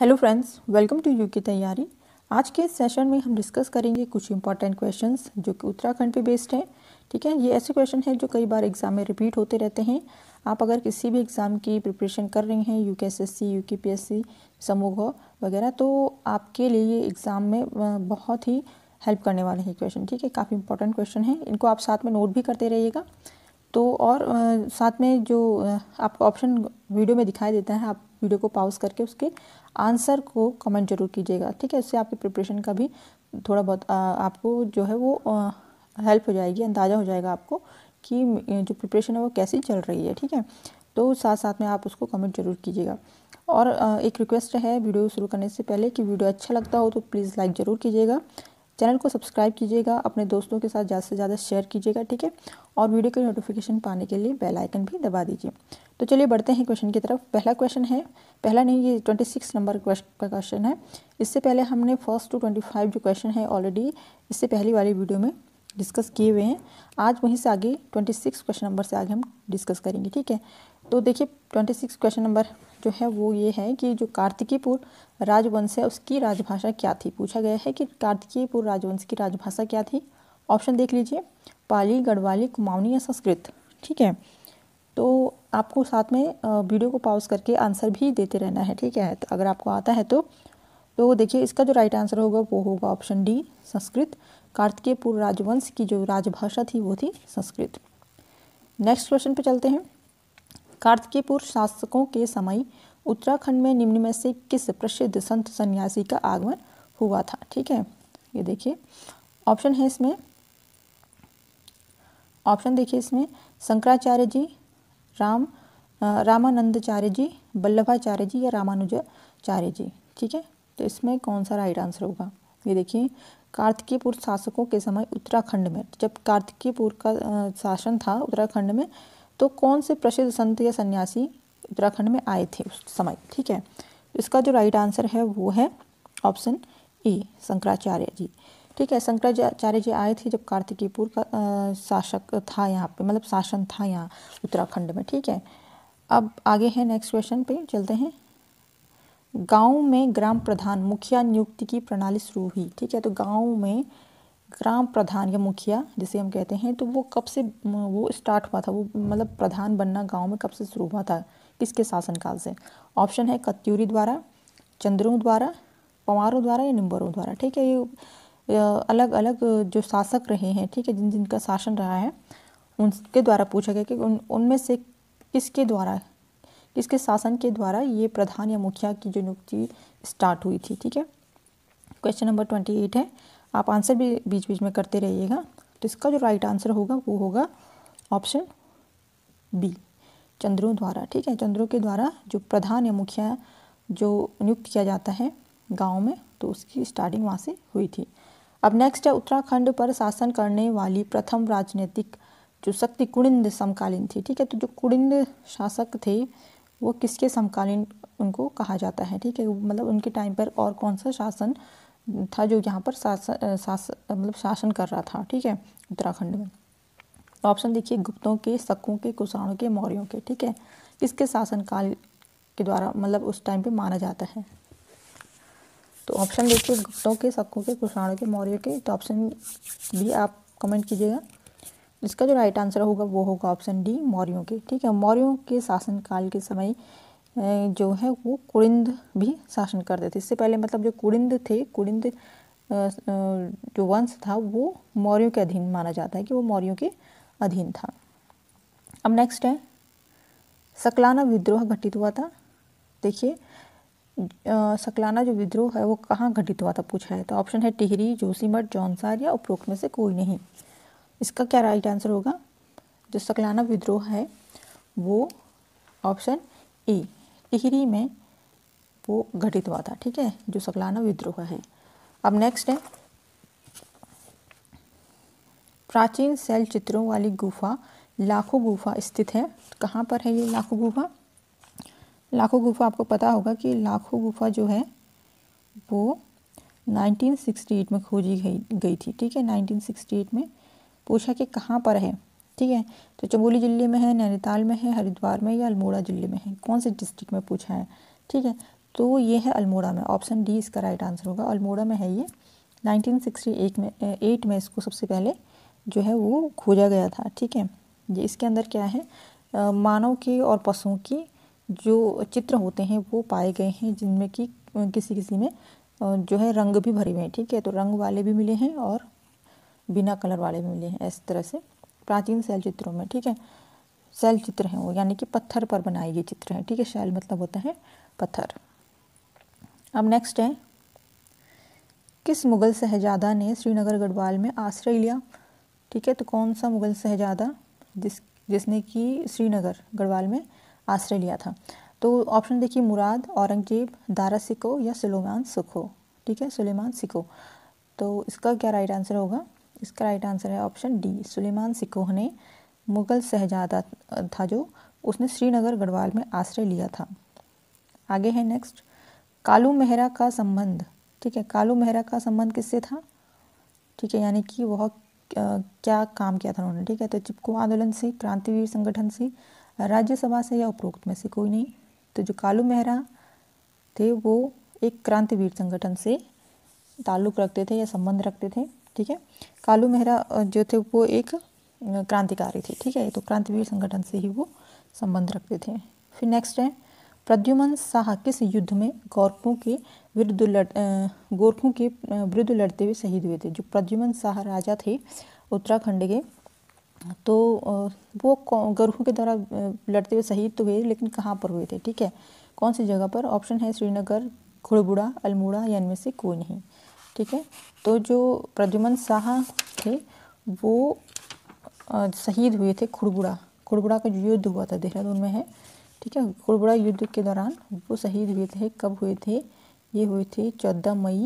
hello friends welcome to U की तैयारी आज के सेशन में हम डिस्कस करेंगे कुछ इंपॉर्टेंट क्वेश्चंस जो कि उत्तराखंड पे बेस्ड हैं ठीक है ये ऐसे क्वेश्चन हैं जो कई बार एग्जाम में रिपीट होते रहते हैं आप अगर किसी भी एग्ज़ाम की प्रिपरेशन कर रहे हैं U K S S S C U K P S C वगैरह तो आपके लिए ये एग्ज़ाम में बहुत ही हेल्प करने वाले हैं क्वेश्चन ठीक है काफ़ी इंपॉर्टेंट क्वेश्चन है इनको आप साथ में नोट भी करते रहिएगा तो और साथ में जो आपको ऑप्शन वीडियो में दिखाई देता है आप वीडियो को पॉज करके उसके आंसर को कमेंट जरूर कीजिएगा ठीक है उससे आपकी प्रिपरेशन का भी थोड़ा बहुत आपको जो है वो हेल्प हो जाएगी अंदाज़ा हो जाएगा आपको कि जो प्रिपरेशन है वो कैसी चल रही है ठीक है तो साथ साथ में आप उसको कमेंट जरूर कीजिएगा और एक रिक्वेस्ट है वीडियो शुरू करने से पहले कि वीडियो अच्छा लगता हो तो प्लीज़ लाइक ज़रूर कीजिएगा चैनल को सब्सक्राइब कीजिएगा अपने दोस्तों के साथ ज़्यादा से ज़्यादा शेयर कीजिएगा ठीक है और वीडियो के नोटिफिकेशन पाने के लिए बेल आइकन भी दबा दीजिए तो चलिए बढ़ते हैं क्वेश्चन की तरफ पहला क्वेश्चन है पहला नहीं ये ट्वेंटी सिक्स नंबर का क्वेश्चन है इससे पहले हमने फर्स्ट टू ट्वेंटी फाइव जो क्वेश्चन है ऑलरेडी इससे पहली वाली वीडियो में डिस्कस किए हुए हैं आज वहीं से आगे ट्वेंटी सिक्स क्वेश्चन नंबर से आगे हम डिस्कस करेंगे ठीक है तो देखिए ट्वेंटी सिक्स क्वेश्चन नंबर जो है वो ये है कि जो कार्तिकीपुर राजवंश है उसकी राजभाषा क्या थी पूछा गया है कि कार्तिकीपुर राजवंश की राजभाषा क्या थी ऑप्शन देख लीजिए पाली गढ़वाली कुमाऊनी या संस्कृत ठीक है तो आपको साथ में वीडियो को पॉज करके आंसर भी देते रहना है ठीक है तो अगर आपको आता है तो तो देखिए इसका जो राइट आंसर होगा वो होगा ऑप्शन डी संस्कृत कार्तिकेयपुर राजवंश की जो राजभाषा थी वो थी संस्कृत नेक्स्ट क्वेश्चन पे चलते हैं कार्तिकीपुर शासकों के समय उत्तराखंड में निम्न में से किस प्रसिद्ध संत सन्यासी का आगमन हुआ था ठीक है ये देखिए ऑप्शन है इसमें ऑप्शन देखिए इसमें शंकराचार्य जी राम रामानंदाचार्य जी वल्लभाचार्य जी या रामानुजाचार्य जी ठीक है तो इसमें कौन सा राइट आंसर होगा ये देखिए कार्तिकीपुर शासकों के समय उत्तराखंड में जब कार्तिकीपुर का शासन था उत्तराखंड में तो कौन से प्रसिद्ध संत या सन्यासी उत्तराखंड में आए थे उस समय ठीक है इसका जो राइट आंसर है वो है ऑप्शन ए शंकराचार्य जी ठीक है शंकराचार्य जी आए थे जब कार्तिकीपुर का आ, शासक था यहाँ पे मतलब शासन था यहाँ उत्तराखंड में ठीक है अब आगे है नेक्स्ट क्वेश्चन पे चलते हैं गांव में ग्राम प्रधान मुखिया नियुक्ति की प्रणाली शुरू हुई ठीक है तो गांव में ग्राम प्रधान या मुखिया जिसे हम कहते हैं तो वो कब से वो स्टार्ट हुआ था वो मतलब प्रधान बनना गांव में कब से शुरू हुआ था किसके शासनकाल से ऑप्शन है कत्यूरी द्वारा चंद्रों द्वारा पंवारों द्वारा या निम्बरों द्वारा ठीक है ये अलग अलग जो शासक रहे हैं ठीक है जिन जिनका शासन रहा है उनके द्वारा पूछा गया कि उन उनमें से किसके द्वारा किसके शासन के द्वारा ये प्रधान या मुखिया की जो नियुक्ति स्टार्ट हुई थी ठीक है क्वेश्चन नंबर ट्वेंटी एट है आप आंसर भी बीच बीच में करते रहिएगा तो इसका जो राइट आंसर होगा वो होगा ऑप्शन बी चंद्रों द्वारा ठीक है चंद्रों के द्वारा जो प्रधान या मुखिया जो नियुक्त किया जाता है गाँव में तो उसकी स्टार्टिंग वहाँ से हुई थी अब नेक्स्ट है उत्तराखंड पर शासन करने वाली प्रथम राजनीतिक जो शक्ति कुणिंद समकालीन थी ठीक है तो जो कुणिंद शासक थे वो किसके समकालीन उनको कहा जाता है ठीक है मतलब उनके टाइम पर और कौन सा शासन था जो यहाँ पर शासन मतलब शासन कर रहा था ठीक है उत्तराखंड में ऑप्शन देखिए गुप्तों के शकों के कुषाणों के मौर्यों के ठीक है इसके शासनकाल के द्वारा मतलब उस टाइम पे माना जाता है तो ऑप्शन देखिए गुप्तों के शकों के कुषाणों के मौर्यों के तो ऑप्शन भी आप कमेंट कीजिएगा इसका जो राइट आंसर होगा वो होगा ऑप्शन डी मौर्यों के ठीक है मौर्यों के शासनकाल के समय जो है वो कुड़िंद भी शासन करते थे इससे पहले मतलब जो कुड़िंद थे कुड़िंद जो वंश था वो मौर्यों के अधीन माना जाता है कि वो मौर्यों के अधीन था अब नेक्स्ट है सकलाना विद्रोह घटित हुआ था देखिए सकलाना जो विद्रोह है वो कहाँ घटित हुआ था पूछा है तो ऑप्शन है टिहरी जोशीमठ जौनसार या उपरोक्त में से कोई नहीं इसका क्या राइट आंसर होगा जो सकलाना विद्रोह है वो ऑप्शन ए टिहरी में वो घटित हुआ था ठीक है जो सकलाना विद्रोह है अब नेक्स्ट है प्राचीन शैल चित्रों वाली गुफा लाखों गुफा स्थित है कहाँ पर है ये लाखों गुफा लाखों गुफा आपको पता होगा कि लाखों गुफा जो है वो 1968 में खोजी गई गई थी ठीक है 1968 में पूछा कि कहाँ पर है ठीक है तो चमोली जिले में है नैनीताल में है हरिद्वार में या अल्मोड़ा जिले में है कौन से डिस्ट्रिक्ट में पूछा है ठीक है तो ये है अल्मोड़ा में ऑप्शन डी इसका राइट आंसर होगा अल्मोड़ा में है ये 1968 में एट में इसको सबसे पहले जो है वो खोजा गया था ठीक है ये इसके अंदर क्या है मानव के और पशुओं की जो चित्र होते हैं वो पाए गए हैं जिनमें कि किसी किसी में जो है रंग भी भरे हुए हैं ठीक है तो रंग वाले भी मिले हैं और बिना कलर वाले भी मिले हैं इस तरह से प्राचीन शैल चित्रों में ठीक है शैल चित्र हैं वो यानी कि पत्थर पर बनाए गए चित्र हैं ठीक है शैल मतलब होता है पत्थर अब नेक्स्ट है किस मुग़ल शहजादा ने श्रीनगर गढ़वाल में आश्रय लिया ठीक है तो कौन सा मुग़ल शहजादा जिस जिसने कि श्रीनगर गढ़वाल में आश्रय लिया था तो ऑप्शन देखिए मुराद औरंगजेब दारा सिको या सुलेमान सुखो ठीक है सुलेमान सिको तो इसका क्या राइट आंसर होगा इसका राइट आंसर है ऑप्शन डी सुलेमान सिकोह ने मुग़ल शहजादा था जो उसने श्रीनगर गढ़वाल में आश्रय लिया था आगे है नेक्स्ट कालू मेहरा का संबंध ठीक है कालू मेहरा का संबंध किससे था ठीक है यानी कि वह क्या काम किया था उन्होंने ठीक है तो चिपको आंदोलन से क्रांतिवीर संगठन से राज्यसभा से या उपरोक्त में से कोई नहीं तो जो कालू मेहरा थे वो एक क्रांतिवीर संगठन से ताल्लुक़ रखते थे या संबंध रखते थे ठीक है कालू मेहरा जो थे वो एक क्रांतिकारी थे ठीक है तो क्रांतिवीर संगठन से ही वो संबंध रखते थे फिर नेक्स्ट है प्रद्युमन शाह किस युद्ध में गोरखों के विरुद्ध लड़ गोरखों के विरुद्ध लड़ते हुए शहीद हुए थे जो प्रद्युमन शाह राजा थे उत्तराखंड के तो वो गोरखों के द्वारा लड़ते हुए शहीद तो हुए लेकिन कहाँ पर हुए थे ठीक है कौन सी जगह पर ऑप्शन है श्रीनगर घुड़बुड़ा अल्मोड़ा या इनमें से कोई नहीं ठीक है तो जो प्रद्युमन शाह थे वो शहीद हुए थे खुड़बुड़ा खुड़बुड़ा का जो युद्ध हुआ था देहरादून में है ठीक है खुड़बुड़ा युद्ध के दौरान वो शहीद हुए थे कब हुए थे ये हुए थे चौदह मई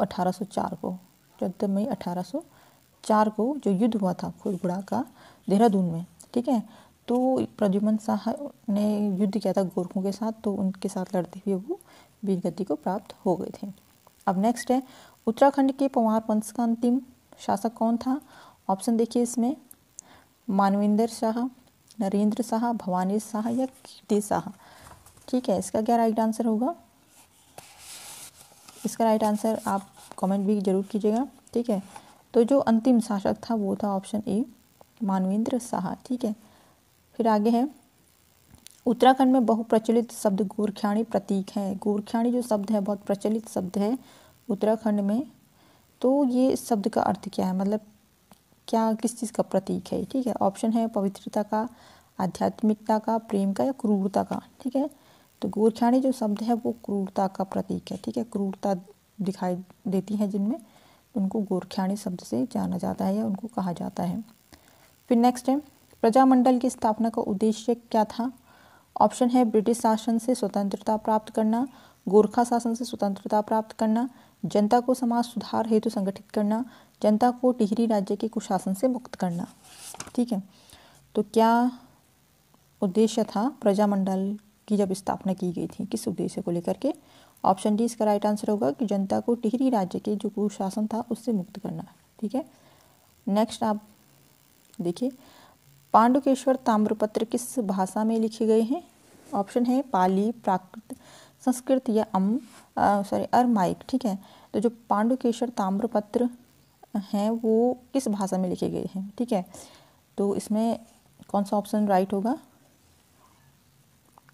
अठारह सौ चार को चौदह मई अठारह सौ चार को जो युद्ध हुआ था खुड़बुड़ा का देहरादून में ठीक है तो प्रद्युमन शाह ने युद्ध किया था गोरखों के साथ तो उनके साथ लड़ते हुए वो वीर गति को प्राप्त हो गए थे अब नेक्स्ट है उत्तराखंड के पंवार वंश का अंतिम शासक कौन था ऑप्शन देखिए इसमें मानविंदर शाह नरेंद्र शाह भवानी शाह या कीर्ति शाह ठीक है इसका क्या राइट आंसर होगा इसका राइट आंसर आप कमेंट भी जरूर कीजिएगा ठीक है तो जो अंतिम शासक था वो था ऑप्शन ए मानवेंद्र शाह ठीक है फिर आगे हैं उत्तराखंड में बहुप्रचलित शब्द गोरख्याणी प्रतीक हैं गोरख्याणी जो शब्द है बहुत प्रचलित शब्द है उत्तराखंड में तो ये शब्द का अर्थ क्या है मतलब क्या किस चीज़ का प्रतीक है ठीक है ऑप्शन है पवित्रता का आध्यात्मिकता का प्रेम का या क्रूरता का ठीक है तो गोरख्याणी जो शब्द है वो क्रूरता का प्रतीक है ठीक है क्रूरता दिखाई देती है जिनमें उनको गोरख्याणी शब्द से जाना जाता है या उनको कहा जाता है फिर नेक्स्ट है प्रजामंडल की स्थापना का उद्देश्य क्या था ऑप्शन है ब्रिटिश शासन से स्वतंत्रता प्राप्त करना गोरखा शासन से स्वतंत्रता प्राप्त करना जनता को समाज सुधार हेतु संगठित करना जनता को टिहरी राज्य के कुशासन से मुक्त करना ठीक है तो क्या उद्देश्य था प्रजामंडल की जब स्थापना की गई थी किस उद्देश्य को लेकर के ऑप्शन डी इसका राइट आंसर होगा कि जनता को टिहरी राज्य के जो कुशासन था उससे मुक्त करना ठीक है नेक्स्ट आप देखिए पांडुकेश्वर ताम्रपत्र किस भाषा में लिखे गए हैं ऑप्शन है पाली प्राकृत संस्कृत या अम सॉरी अरमाइक ठीक है तो जो पांडुकेश्वर ताम्रपत्र हैं वो किस भाषा में लिखे गए हैं ठीक है तो इसमें कौन सा ऑप्शन राइट होगा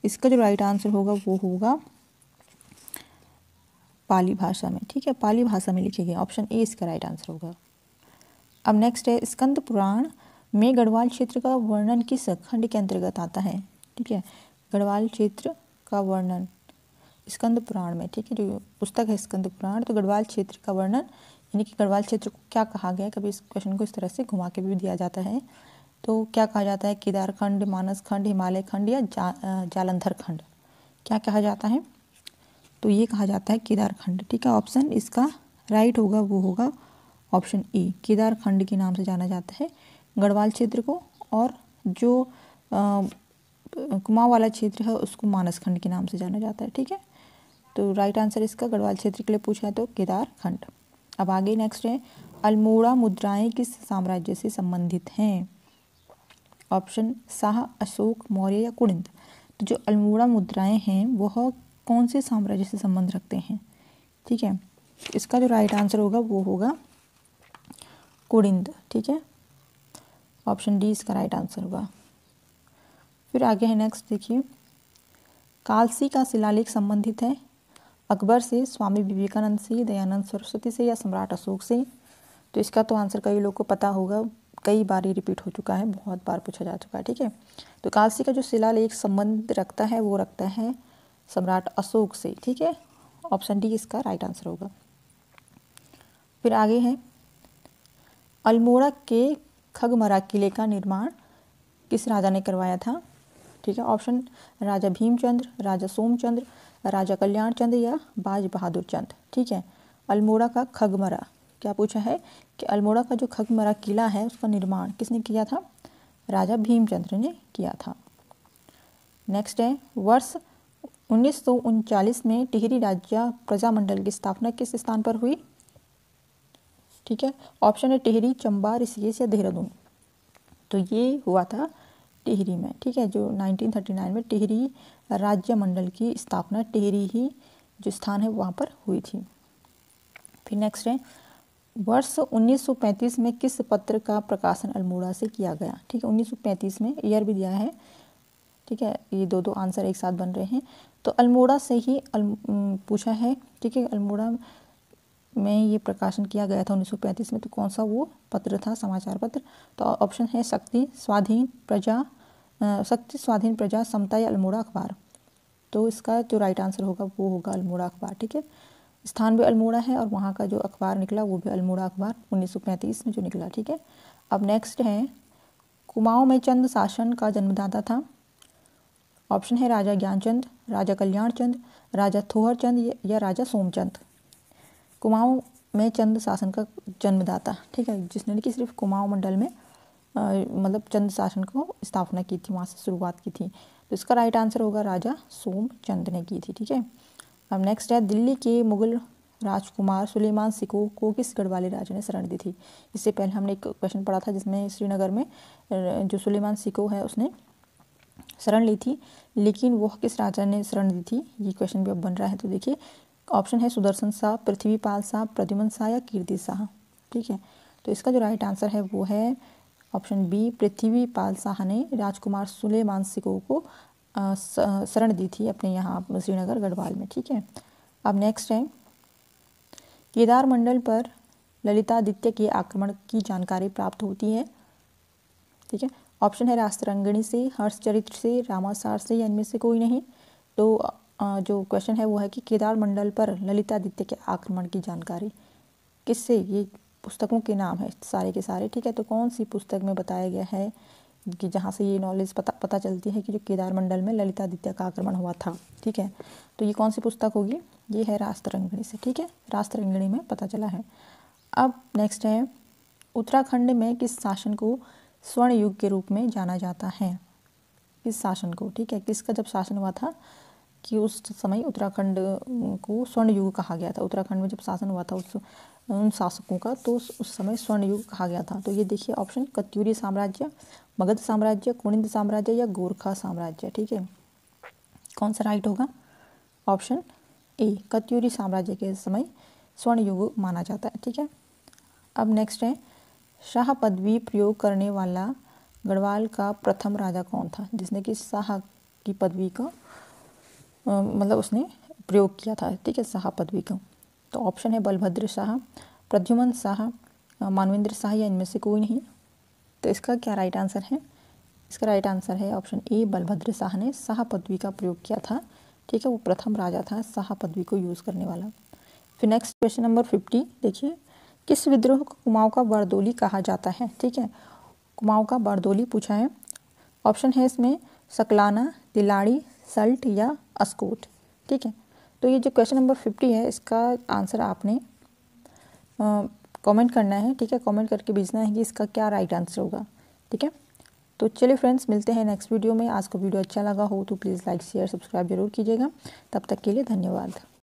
इसका जो राइट आंसर होगा वो होगा पाली भाषा में ठीक है पाली भाषा में लिखे गए ऑप्शन ए इसका राइट आंसर होगा अब नेक्स्ट है स्कंद पुराण में गढ़वाल क्षेत्र का वर्णन किस खंड के अंतर्गत आता है ठीक है गढ़वाल क्षेत्र का वर्णन स्कंद पुराण में ठीक है जो पुस्तक है स्कंद पुराण तो गढ़वाल क्षेत्र का वर्णन यानी कि गढ़वाल क्षेत्र को क्या कहा गया कभी इस क्वेश्चन को इस तरह से घुमा के भी दिया जाता है तो क्या कहा जाता है केदार खंड मानस खंड हिमालय खंड या जा, जालंधर खंड क्या कहा जाता है तो ये कहा जाता है केदार खंड ठीक है ऑप्शन इसका राइट होगा वो होगा ऑप्शन ए केदार खंड के नाम से जाना जाता है गढ़वाल क्षेत्र को और जो कुमा वाला क्षेत्र है उसको मानस खंड के नाम से जाना जाता है ठीक है तो राइट आंसर इसका गढ़वाल क्षेत्र के लिए पूछा है तो केदार खंड अब आगे नेक्स्ट है अल्मोड़ा मुद्राएं किस साम्राज्य से संबंधित हैं ऑप्शन शाह अशोक मौर्य या कुड़िंद तो जो अल्मोड़ा मुद्राएं हैं वह कौन से साम्राज्य से संबंध रखते हैं ठीक है इसका जो राइट आंसर होगा वो होगा कुड़िंद ठीक है ऑप्शन डी इसका राइट आंसर होगा फिर आगे है नेक्स्ट देखिए कालसी का शिलालेख संबंधित है अकबर से स्वामी विवेकानंद से दयानंद सरस्वती से या सम्राट अशोक से तो इसका तो आंसर कई लोग को पता होगा कई बार ही रिपीट हो चुका है बहुत बार पूछा जा चुका है ठीक है तो कालसी का जो शिलालेख संबंध रखता है वो रखता है सम्राट अशोक से ठीक है ऑप्शन डी इसका राइट आंसर होगा फिर आगे है अल्मोड़ा के खगमरा किले का निर्माण किस राजा ने करवाया था ठीक है ऑप्शन राजा भीमचंद्र राजा सोमचंद्र राजा कल्याण चंद्र या बाज बहादुर चंद्र ठीक है अल्मोड़ा का खगमरा क्या पूछा है कि अल्मोड़ा का जो खगमरा किला है उसका निर्माण किसने किया था राजा भीमचंद्र ने किया था नेक्स्ट है वर्ष उन्नीस में टिहरी राज्य प्रजामंडल की स्थापना किस स्थान पर हुई ठीक है ऑप्शन है टिहरी चंबा ऋषिकेश या देहरादून तो ये हुआ था टिहरी में ठीक है जो 1939 में टिहरी राज्य मंडल की स्थापना टिहरी ही जो स्थान है वहाँ पर हुई थी फिर नेक्स्ट है वर्ष 1935 में किस पत्र का प्रकाशन अल्मोड़ा से किया गया ठीक है 1935 में ईयर भी दिया है ठीक है ये दो दो आंसर एक साथ बन रहे हैं तो अल्मोड़ा से ही पूछा है ठीक है अल्मोड़ा में ये प्रकाशन किया गया था 1935 में तो कौन सा वो पत्र था समाचार पत्र तो ऑप्शन है शक्ति स्वाधीन प्रजा शक्ति स्वाधीन प्रजा समता या अल्मोड़ा अखबार तो इसका जो राइट आंसर होगा वो होगा अल्मोड़ा अखबार ठीक है स्थान भी अल्मोड़ा है और वहाँ का जो अखबार निकला वो भी अल्मोड़ा अखबार उन्नीस में जो निकला ठीक है अब नेक्स्ट है कुमाऊँ में चंद शासन का जन्मदाता था ऑप्शन है राजा ज्ञानचंद राजा कल्याणचंद राजा थोहरचंद या राजा सोमचंद कुमाऊँ में चंद शासन का जन्मदाता ठीक है जिसने कि सिर्फ कुमाऊँ मंडल में आ, मतलब चंद शासन को स्थापना की थी वहाँ से शुरुआत की थी तो इसका राइट आंसर होगा राजा सोमचंद ने की थी ठीक है अब नेक्स्ट है दिल्ली के मुगल राजकुमार सुलेमान सिको को गढ़ वाले राजा ने शरण दी थी इससे पहले हमने एक क्वेश्चन पढ़ा था जिसमें श्रीनगर में जो सुलेमान सिको है उसने शरण ली थी लेकिन वह किस राजा ने शरण दी थी ये क्वेश्चन भी अब बन रहा है तो देखिए ऑप्शन है सुदर्शन शाह पृथ्वी पाल शाह प्रद्युमन शाह या कीर्ति शाह ठीक है तो इसका जो राइट आंसर है वो है ऑप्शन बी पृथ्वी पाल शाह ने राजकुमार सुलेमान सिको को शरण दी थी अपने यहाँ श्रीनगर गढ़वाल में ठीक है अब नेक्स्ट है केदार मंडल पर ललितादित्य के आक्रमण की जानकारी प्राप्त होती है ठीक है ऑप्शन है राष्ट्रंगणी से हर्षचरित्र से रामासार से या इनमें से कोई नहीं तो जो क्वेश्चन है वो है कि केदार मंडल पर ललितादित्य के आक्रमण की जानकारी किससे ये पुस्तकों के नाम है सारे के सारे ठीक है तो कौन सी पुस्तक में बताया गया है कि जहाँ से ये नॉलेज पता पता चलती है कि जो केदार मंडल में ललितादित्य का आक्रमण हुआ था ठीक है तो ये कौन सी पुस्तक होगी ये है राष्ट्ररंगिणी से ठीक है राष्ट्ररंगिणी में पता चला है अब नेक्स्ट है उत्तराखंड में किस शासन को स्वर्ण युग के रूप में जाना जाता है किस शासन को ठीक है किसका जब शासन हुआ था कि उस समय उत्तराखंड को स्वर्ण युग कहा गया था उत्तराखंड में जब शासन हुआ था उस उन शासकों का तो उस समय स्वर्ण युग कहा गया था तो ये देखिए ऑप्शन कत्यूरी साम्राज्य मगध साम्राज्य कुणिंद साम्राज्य या गोरखा साम्राज्य ठीक है कौन सा राइट होगा ऑप्शन ए कत्यूरी साम्राज्य के समय स्वर्ण युग माना जाता है ठीक है अब नेक्स्ट है शाह पदवी प्रयोग करने वाला गढ़वाल का प्रथम राजा कौन था जिसने कि शाह की पदवी का मतलब उसने प्रयोग किया था ठीक है शाह पदवी का तो ऑप्शन है बलभद्र शाह प्रद्युमन शाह मानवेंद्र शाह या इनमें से कोई नहीं तो इसका क्या राइट आंसर है इसका राइट आंसर है ऑप्शन ए बलभद्र शाह ने शाह पदवी का प्रयोग किया था ठीक है वो प्रथम राजा था शाह पदवी को यूज़ करने वाला फिर नेक्स्ट क्वेश्चन नंबर फिफ्टी देखिए किस विद्रोह को कुमाऊँ का बरदोली कहा जाता है ठीक है कुमाऊँ का बरदोली पूछा है ऑप्शन है इसमें सकलाना तिलाड़ी सल्ट या अस्कोट ठीक है तो ये जो क्वेश्चन नंबर फिफ्टी है इसका आंसर आपने कमेंट करना है ठीक है कमेंट करके भेजना है कि इसका क्या राइट आंसर होगा ठीक है तो चलिए फ्रेंड्स मिलते हैं नेक्स्ट वीडियो में आज का वीडियो अच्छा लगा हो तो प्लीज़ लाइक शेयर सब्सक्राइब जरूर कीजिएगा तब तक के लिए धन्यवाद